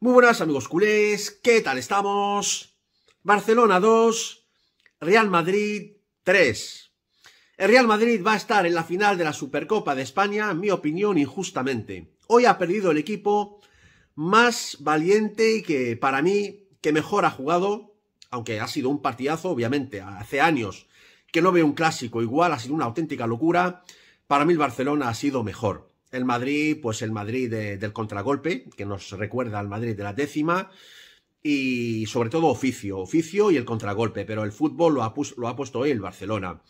Muy buenas amigos culés, ¿qué tal estamos? Barcelona 2, Real Madrid 3. El Real Madrid va a estar en la final de la Supercopa de España, en mi opinión, injustamente. Hoy ha perdido el equipo más valiente y que para mí que mejor ha jugado, aunque ha sido un partidazo, obviamente, hace años que no veo un clásico igual, ha sido una auténtica locura. Para mí el Barcelona ha sido mejor. El Madrid, pues el Madrid del contragolpe, que nos recuerda al Madrid de la décima, y sobre todo oficio, oficio y el contragolpe, pero el fútbol lo ha, lo ha puesto hoy el Barcelona.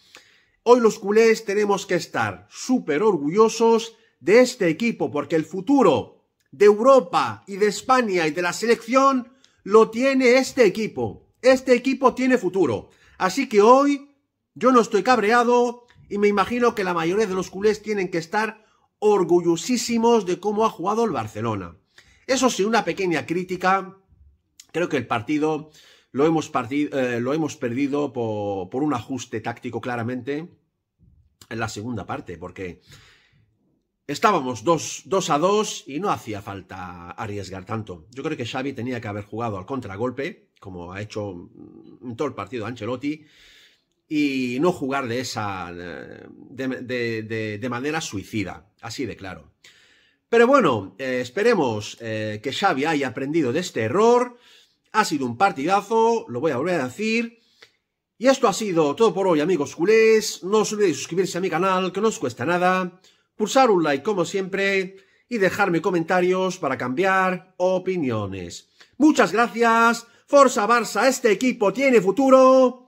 Hoy los culés tenemos que estar súper orgullosos de este equipo, porque el futuro de Europa y de España y de la selección lo tiene este equipo. Este equipo tiene futuro. Así que hoy yo no estoy cabreado y me imagino que la mayoría de los culés tienen que estar orgullosísimos de cómo ha jugado el Barcelona. Eso sí, una pequeña crítica. Creo que el partido lo hemos, eh, perdido por, por un ajuste táctico claramente en la segunda parte, porque estábamos 2 a 2 y no hacía falta arriesgar tanto. Yo creo que Xavi tenía que haber jugado al contragolpe, como ha hecho en todo el partido Ancelotti, y no jugar de esa de, de, manera suicida, así de claro. Pero bueno, eh, esperemos eh, que Xavi haya aprendido de este error. Ha sido un partidazo, lo voy a volver a decir. Y esto ha sido todo por hoy, amigos culés. No os olvidéis suscribirse a mi canal, que no os cuesta nada. Pulsar un like, como siempre. Y dejarme comentarios para cambiar opiniones. Muchas gracias. Forza Barça, este equipo tiene futuro